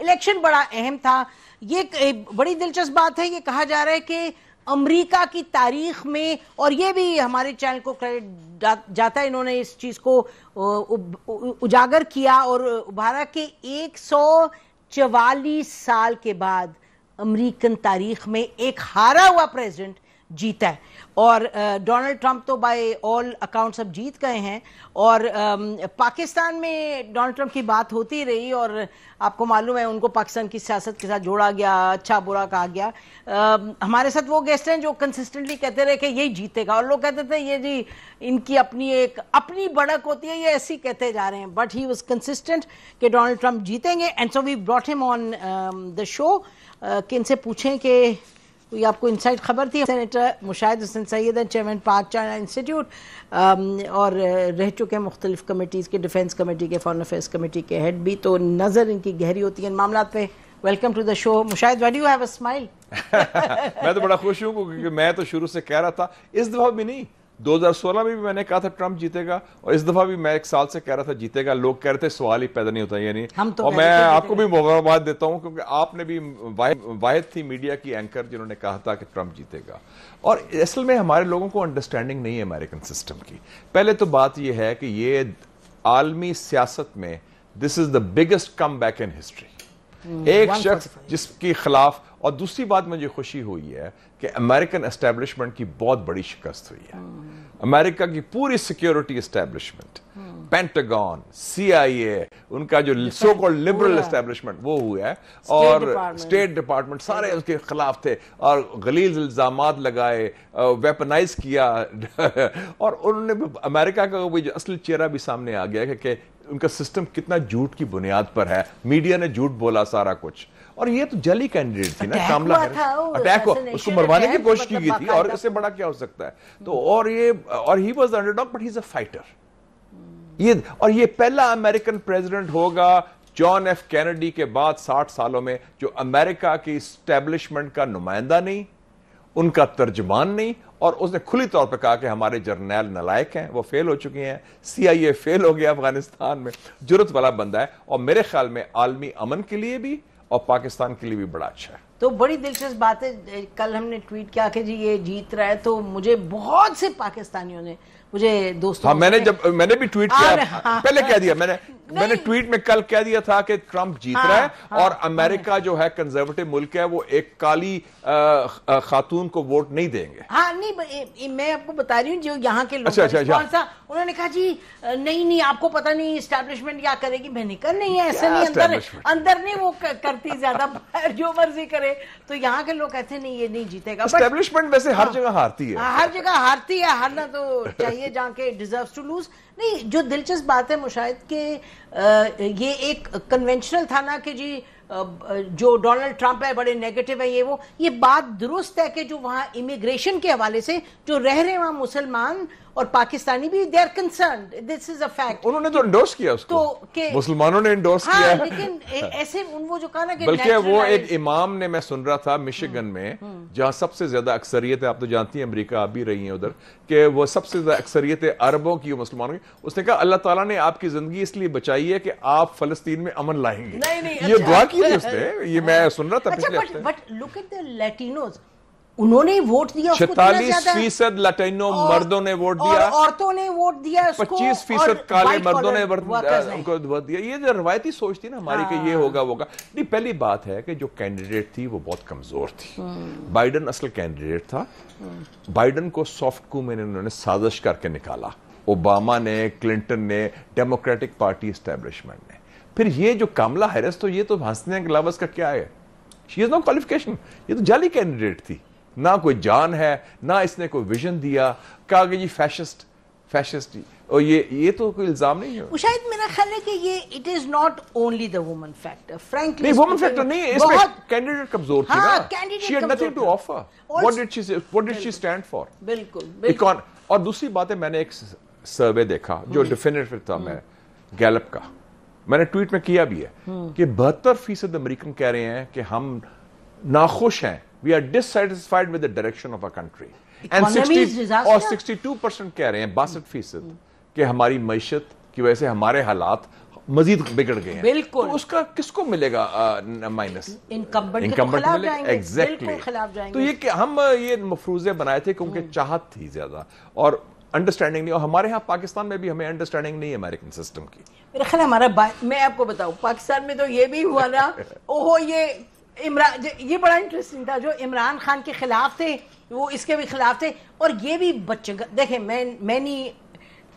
Election बड़ा अहम था ये बड़ी दिलचस्प बात है ये कहा जा रहा है कि अमेरिका की तारीख में और ये भी हमारे चैनल को क्रेडिट जाता है इन्होंने इस चीज को उजागर किया और उभारा कि एक साल के बाद अमेरिकन तारीख में एक हारा हुआ प्रेसिडेंट जीता है और डोनाल्ड ट्रंप तो बाय ऑल अकाउंट्स अब जीत गए हैं और पाकिस्तान में डोनाल्ड ट्रंप की बात होती रही और आपको मालूम है उनको पाकिस्तान की सियासत के साथ जोड़ा गया अच्छा बुरा कहा गया हमारे साथ वो गेस्ट हैं जो कंसिस्टेंटली कहते रहे कि यही जीतेगा और लोग कहते थे ये जी इनकी अपनी एक अपनी बड़क होती है ये ऐसे ही कहते जा रहे हैं बट ही वॉज कंसिस्टेंट कि डोनाल्ड ट्रंप जीतेंगे and so we brought him on the show कि इनसे पूछें कि तो ये आपको इनसाइड खबर थी senator Mushahid Hussain Syed chairman Pak China Institute um, और uh, रह चुके हैं मुख्तलिफ कमेटीज़ के डिफेंस कमेटी के फॉरन अफेयर्स कमेटी के हेड भी तो नज़र इनकी गहरी होती है इन मामला पे welcome to the show Mushahid why you have a smile मैं तो बड़ा खुश हूँ क्योंकि मैं तो शुरू से कह रहा था इस दफा भी नहीं 2016 में भी मैंने कहा था ट्रंप जीतेगा और इस दफा भी मैं एक साल से कह रहा था जीतेगा लोग कह रहे थे सवाल ही पैदा नहीं होता यानी तो और मैं आपको भी मुबारकबाद देता हूं क्योंकि आपने भी वाहिद थी मीडिया की एंकर जिन्होंने कहा था कि ट्रंप जीतेगा और असल में हमारे लोगों को अंडरस्टैंडिंग नहीं है अमेरिकन सिस्टम की पहले तो बात यह है कि ये आलमी सियासत में this is the biggest comeback in history Hmm. एक शख्स जिसके खिलाफ और दूसरी बात मुझे खुशी हुई है कि अमेरिकन एस्टेब्लिशमेंट की बहुत बड़ी शिकस्त हुई है अमेरिका hmm. की पूरी सिक्योरिटी एस्टेब्लिशमेंट पेंटागन सीआईए उनका जो सो कॉल्ड लिबरल एस्टेब्लिशमेंट वो हुआ है और स्टेट डिपार्टमेंट सारे उसके खिलाफ थे और गलीज इल्जाम लगाए वेपनाइज किया और उन्होंने अमेरिका का भी जो असल चेहरा भी सामने आ गया कि उनका सिस्टम कितना झूठ की बुनियाद पर है मीडिया ने झूठ बोला सारा कुछ और ये तो जली कैंडिडेट थी ना कामला अटैक हो उसको मरवाने की कोशिश की गई थी और इससे बड़ा क्या हो सकता है तो और ये और he was underdog but he is a fighter ये और ये पहला अमेरिकन प्रेसिडेंट होगा जॉन एफ कैनेडी के बाद 60 सालों में जो अमेरिका की स्टेब्लिशमेंट का नुमाइंदा नहीं उनका तर्जमान नहीं और उसने खुली तौर पर कहा कि हमारे जर्नैल नलायक हैं वो फेल हो चुके हैं सीआईए फेल हो गया अफगानिस्तान में जरूरत वाला बंदा है और मेरे ख्याल में आलमी अमन के लिए भी और पाकिस्तान के लिए भी बड़ा अच्छा है तो बड़ी दिलचस्प बात है कल हमने ट्वीट किया कि जी ये जीत रहा है तो मुझे बहुत से पाकिस्तानियों ने मुझे दोस्तों हाँ, मैंने जब मैंने भी ट्वीट किया हाँ, हाँ, पहले कह दिया मैंने मैंने ट्वीट में कल कह दिया था कि ट्रंप जीत हाँ, रहा है हाँ, हाँ और अमेरिका हाँ। जो है कंजर्वेटिव मुल्क है वो एक काली आ, खातून को वोट नहीं देंगे हाँ नहीं मैं आपको बता रही हूँ जो यहाँ के लोग अच्छा, अच्छा, अच्छा। उन्होंने कहा जी नहीं नहीं आपको पता नहीं इस्टेब्लिशमेंट क्या करेगी मैंने कहा नहीं है ऐसा नहीं अंदर अंदर नहीं वो करती ज्यादा जो मर्जी करे पे तो यहाँ के लोग कहते नहीं ये नहीं जीतेगा वैसे हर हाँ। जगह हारती है हाँ, हर जगह हारती है हारना तो चाहिए जहाँ के डिजर्व टू लूज नहीं जो दिलचस्प बात है मुशाहिद के ये एक कन्वेंशनल था ना कि जी जो डोनाल्ड ट्रंप है बड़े नेगेटिव है ये वो ये बात दुरुस्त है कि जो वहाँ इमिग्रेशन के हवाले से जो रह रहे वहाँ मुसलमान और पाकिस्तानी भी they are concern this is a fact उन्होंने तो इंडोर्स किया उसको तो मुसलमानों ने इंडोर्स हाँ, किया लेकिन ऐसे उन वो जो कहा ना कि बल्कि वो एक इमाम ने मैं सुन रहा था मिशिगन हम्म, में हम्म। जहां सबसे ज्यादा अक्सरियत है आप तो जानती हैं अमेरिका आप भी रही हैं उधर कि वो सबसे ज्यादा अक्सरियत है अरबों की मुसलमानों की उसने कहा अल्लाह ताला ने आपकी जिंदगी इसलिए बचाई है कि आप फलस्तीन में अमन लाएंगे नहीं नहीं ये अच्छा। दुआ की ये मैं हाँ। सुन रहा था अच्छा, पिछले but look at the Latinos उन्होंने वोट दिया फीसद मर्दों ने वोट दिया औरतों ने वोट दिया पच्चीस फीसद काले मर्दों ने उनको वोट दिया ये जो रवायती सोच थी ना हमारी हाँ। कि ये हाँ। होगा वो होगा नहीं पहली बात है कि जो कैंडिडेट थी वो बहुत कमजोर थी बाइडन असल कैंडिडेट था बाइडन को सॉफ्ट कू में उन्होंने साजिश करके निकाला ओबामा ने क्लिंटन ने डेमोक्रेटिक पार्टी एस्टेब्लिशमेंट ने फिर ये जो कामला हैरस तो ये तो हंसने के गलावस का क्या है शी इज़ नो क्वालिफिकेशन ये तो जाली कैंडिडेट थी ना कोई जान है ना इसने कोई विजन दिया कहा कि जी फैशिस्ट फैशिस्ट और ये ये तो कोई इल्जाम नहीं है शायद मेरा ख्याल है कि ये it is not only the woman factor frankly नहीं वुमन फैक्टर नहीं है इसमें कैंडिडेट कमजोर थी हाँ, ना candidate she had nothing to offer what did she what did she stand for बिल्कुल बिल्कुल और दूसरी बात है मैंने एक सर्वे देखा जो डिफिनेटिव हम्म। था मैं गैलप का मैंने ट्वीट में किया भी है हम्म। कि बहत्तर फीसद अमरीकन कह रहे हैं कि हम नाखुश हैं we are dissatisfied with the direction of a country and sixty और सिक्सटी टू परसेंट कह रहे हैं बासठ फीसद कि हमारी मीशत की वजह से हमारे हालात मजीद बिगड़ गए बिल्कुल तो उसका किसको मिलेगा माइनस तो एग्जैक्टली तो ये कि हम ये मफरूजे बनाए थे क्योंकि हम्म। चाहत थी ज्यादा और अंडरस्टैंडिंग नहीं और हमारे यहाँ पाकिस्तान में भी हमें अंडरस्टैंडिंग नहीं है अमेरिकन सिस्टम की मेरा ख्याल हमारा मैं आपको बताऊँ पाकिस्तान में तो ये भी हुआ ना ओहो ये इमरान ये बड़ा इंटरेस्टिंग था जो इमरान खान के खिलाफ थे वो इसके भी खिलाफ थे और ये भी बच्चे देखें मैं मैं नहीं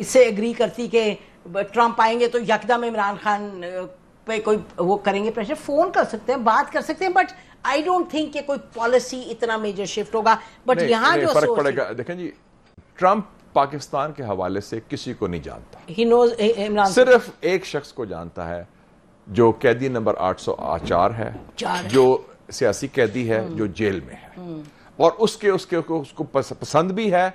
इससे एग्री करती कि ट्रंप आएंगे तो यकदम इमरान खान पे कोई वो करेंगे प्रेशर फ़ोन कर सकते हैं बात कर सकते हैं बट आई डोंट थिंक कि कोई पॉलिसी इतना मेजर शिफ्ट होगा बट यहाँ जो फर्क पड़ेगा देखें जी ट्रंप पाकिस्तान के हवाले से किसी को नहीं जानता He knows, सिर्फ एक शख्स को जानता है जो कैदी नंबर आठ सौ आचार है जो सियासी कैदी है जो जेल में है हम्म। और उसके उसके उसको पसंद भी है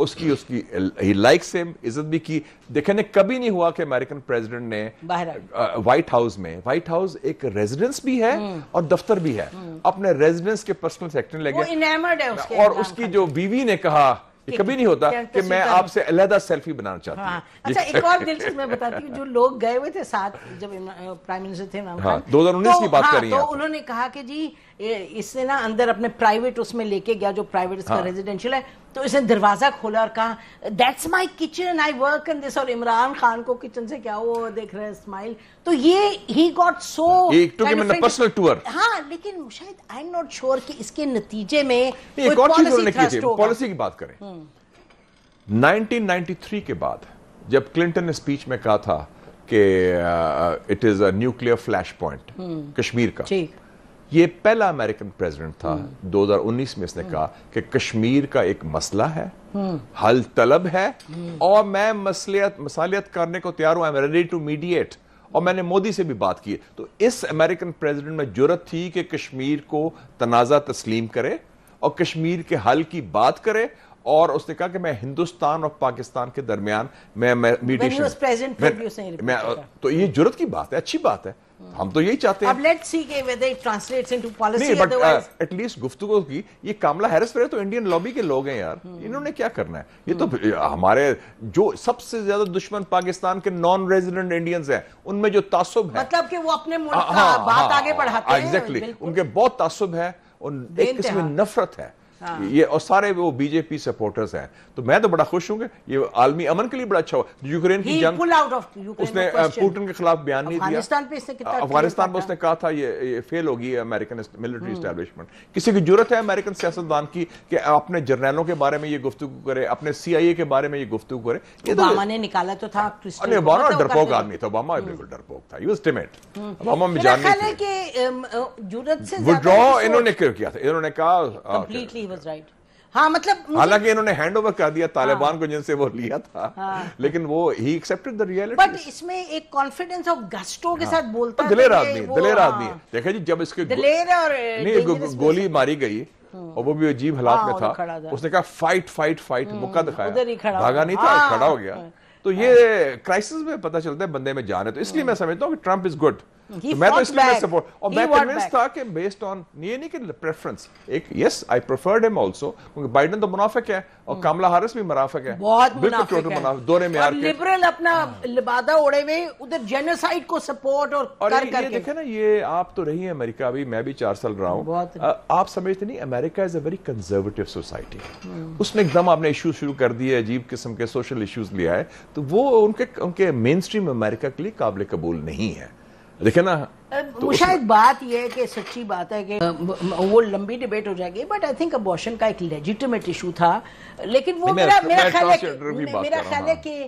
उसकी उसकी ही लाइक से इज्जत भी की देखने कभी नहीं हुआ कि अमेरिकन प्रेसिडेंट ने व्हाइट हाउस में व्हाइट हाउस एक रेजिडेंस भी है हम्म। और दफ्तर भी है हम्म। अपने रेजिडेंस के पर्सनल सेक्टर ले गए और उसकी जो बीवी ने कहा ये कभी नहीं होता कि मैं आपसे अलहदा सेल्फी बनाना चाहता हूँ हाँ। अच्छा एक और दिलचस्प मैं बताती हूँ जो लोग गए हुए थे साथ जब प्राइम मिनिस्टर थे इमरान हाँ, दो हजार उन्नीस तो की बात हाँ, कर तो उन्होंने कहा कि जी इसने ना अंदर अपने प्राइवेट उसमें लेके गया जो प्राइवेट इसका रेजिडेंशियल हाँ। है तो इसने दरवाज़ा खोला और कहा that's my kitchen I work in this और इमरान खान को किचन से क्या वो देख रहे हैं स्माइल तो ये he got so personal tour हाँ लेकिन शायद आई एम नॉट श्योर कि इसके नतीजे में पॉलिसी की बात करें 1993 हम्म। के बाद जब क्लिंटन ने स्पीच में कहा था कि it is a nuclear flash point Kashmir का ये पहला अमेरिकन प्रेसिडेंट था 2019 में इसने कहा कि कश्मीर का एक मसला है हल तलब है और मैं मसलियत मसालियत करने को तैयार हूं I am ready to mediate और मैंने मोदी से भी बात की तो इस अमेरिकन प्रेसिडेंट में जरूरत थी कि कश्मीर को तनाज़ा तस्लीम करे और कश्मीर के हल की बात करे और उसने कहा कि मैं हिंदुस्तान और पाकिस्तान के दरमियान मैं, मैं मैं तो ये जरूरत की बात है अच्छी बात है हाँ। हम तो यही चाहते हैं अब लेट्स सी के whether it translates into policy otherwise at least गुफ्तगू की ये कामला हैरिस पर तो इंडियन लॉबी के लोग हैं यार हम्म। इन्होंने क्या करना है ये तो हमारे जो सबसे ज्यादा दुश्मन पाकिस्तान के नॉन रेजिडेंट इंडियंस हैं उनमें जो तासुब है मतलब कि वो अपने मुल्क हाँ, का हाँ, बात आगे बढ़ाते हैं एग्जैक्टली उनके बहुत तासुब है और एक किस्म नफरत है हाँ। ये और सारे वो बीजेपी सपोर्टर्स हैं तो मैं तो बड़ा खुश हूँ ये आलमी अमन के लिए बड़ा अच्छा हुआ यूक्रेन की जंग उसने पुटिन के खिलाफ बयान नहीं दिया अफगानिस्तान में उसने कहा था ये, ये फेल होगी अमेरिकन मिलिट्री स्टैब्लिशमेंट किसी की जरूरत है अमेरिकन सियासतदान की कि अपने जर्नैलों के बारे में ये गुफ्तु करे अपने सीआईए के बारे में ये गुफ्तु करे तो निकाला तो था तो डरपोक आदमी था ओबामा हम्म। बिल्कुल डरपोक था यू स्टिमेट हम्म। ओबामा में जानने की जरूरत से विड्रॉ इन्होंने क्यों किया था इन्होंने कहा हाँ मतलब हालांकि इन्होंने हैंड ओवर कर दिया हाँ। तालिबान हाँ, को जिनसे वो लिया था हाँ, लेकिन वो he accepted the reality but इसमें एक कॉन्फिडेंस ऑफ गस्टो के हाँ, साथ बोलता है दिलेर आदमी दिलेर हाँ। आदमी देखा जी जब इसके दिलेर और नहीं गोली मारी गई हम्म। और वो भी अजीब हालात में हाँ, था उसने कहा फाइट फाइट फाइट मुक्का दिखाया भागा नहीं था खड़ा हो गया तो ये क्राइसिस में पता चलता है बंदे में जान है तो इसलिए हम्म। मैं समझता हूँ कि ट्रंप इज गुड तो मैं तो इसलिए सपोर्ट और मैं कन्विंस था कि बेस्ड ऑन ये नहीं कि प्रेफरेंस एक yes I preferred him also क्योंकि तो मुनाफिक है और हारिस भी मुनाफिक है बहुत मुनाफिक दोनों में लिबरल अपना लिबादा ओढ़े उधर जेनोसाइड को सपोर्ट और, और कर ये देखे ना ये आप तो रही अमेरिका भी मैं भी चार साल रहा हूँ आप समझते नहीं America is a very conservative society उसने एकदम आपने इशू शुरू कर दिए अजीब किस्म के सोशल इशूज लिया है तो वो उनके उनके मेन स्ट्रीम अमेरिका के लिए काबिल कबूल नहीं है देखे ना तो शायद बात यह है कि सच्ची बात है कि वो लंबी डिबेट हो जाएगी बट आई थिंक अबॉर्शन का एक लेजिटिमेट इशू था लेकिन वो मेरा मेरा ख्याल है मेरा ख्याल है कि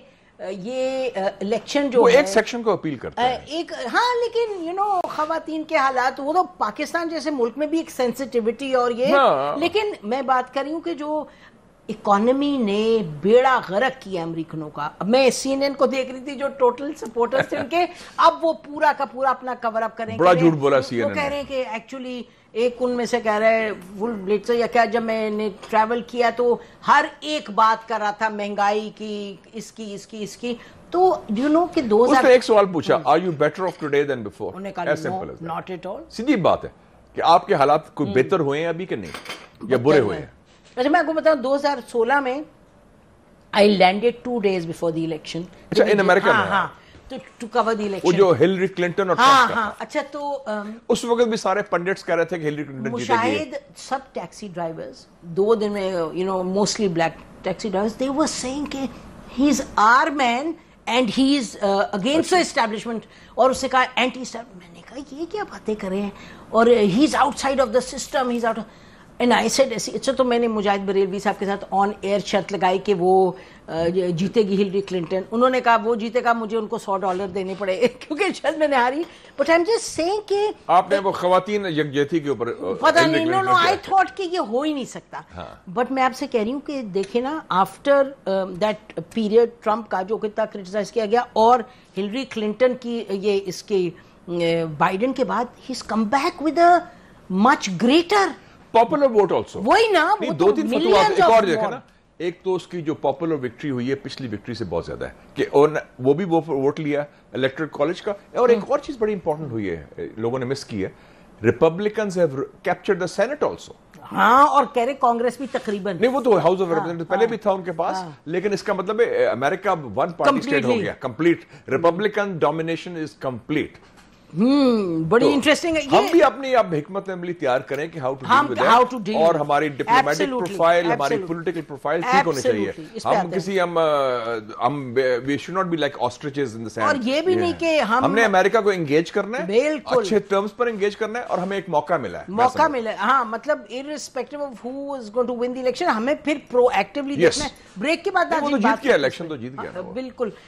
ये इलेक्शन जो वो एक सेक्शन को अपील करता है एक हाँ लेकिन यू नो खातन के हालात वो तो पाकिस्तान जैसे मुल्क में भी एक सेंसिटिविटी और ये हाँ। लेकिन मैं बात कर रही हूँ कि जो इकोनॉमी ने बेड़ा गरक किया अमरीकनों का अब मैं सीएनएन को देख रही थी जो टोटल सपोर्टर्स थे उनके अब वो पूरा का पूरा अपना कवर अप करेंगे बड़ा झूठ बोला सीएनएन कह रहे हैं कि एक्चुअली एक उनमें से कह रहे हैं फुल ब्लिट्स या क्या जब मैंने ट्रैवल किया तो हर एक बात कर रहा था महंगाई की इसकी इसकी इसकी तो यू नो कि दो हजार एक सवाल पूछा are you better off today than before उन्होंने कहा नॉट एट ऑल सीधी बात है कि आपके हालात कोई हम्म। बेहतर हुए हैं अभी कि नहीं या बुरे हुए हैं अच्छा मैं आपको बताऊं 2016 में I landed two days before the election अच्छा इन अमेरिका हाँ, हाँ, तो टू कवर द इलेक्शन वो जो हिलरी क्लिंटन और हाँ, हाँ, अच्छा तो अम, um, उस वक्त भी सारे पंडित्स कह रहे थे कि हिलरी क्लिंटन शायद सब टैक्सी ड्राइवर्स दो दिन में you know mostly black taxi drivers they were saying कि he is our man and he is against the establishment और उससे कहा एंटी मैंने कहा ये क्या बातें कर रहे हैं और he is outside of the system he is out of and I said ऐसी अच्छा तो मैंने मुजाहिद बरेलवी साहब के साथ ऑन एयर शर्त लगाई कि वो जीतेगी हिलरी क्लिंटन उन्होंने कहा वो जीतेगा मुझे उनको सौ डॉलर देने पड़े क्योंकि शर्त मैंने हारी but I am just saying कि आपने वो खवातीन यकजहती के ऊपर पता नहीं नो नो आई थॉट कि ये हो ही नहीं सकता बट हाँ। मैं आपसे कह रही हूँ कि देखे ना आफ्टर दैट पीरियड ट्रंप का जो कितना क्रिटिसाइज किया गया और हिलरी क्लिंटन की ये इसके बाइडन के बाद he come back with much greater popular vote also वही ना वो दो तो तीन फतवा एक और देखा ना एक तो उसकी जो पॉपुलर विक्ट्री हुई है पिछली विक्ट्री से बहुत ज्यादा है कि वो भी वो वोट लिया इलेक्ट्रिक कॉलेज का और एक हम्म। और चीज बड़ी इंपॉर्टेंट हुई है लोगों ने मिस की है Republican have captured the senate also हाँ और कह रहे कांग्रेस भी तकरीबन नहीं वो तो हाउस ऑफ रिप्रेजेंटेटिव पहले हाँ, भी था उनके पास हाँ, लेकिन इसका मतलब अमेरिका वन पार्टी स्टेट हो गया complete Republican domination is complete हम्म बड़ी इंटरेस्टिंग तो हम भी अपनी अब हिकमत अमली तैयार करें कि how to deal with how to deal और हमारी डिप्लोमेटिक प्रोफाइल हमारी पॉलिटिकल प्रोफाइल ठीक होनी चाहिए हम किसी हम हम we should not be like ostriches in the sense और ये भी नहीं कि हम हमने अमेरिका को एंगेज करना है बिल्कुल अच्छे टर्म्स पर एंगेज करना है और हमें एक मौका मिला है मौका मिला है हां मतलब irrespective of who is going to win the election हमें फिर प्रोएक्टिवली देखना है ब्रेक के बाद ना तो जीत गया इलेक्शन तो जीत गया हाँ, बिल्कुल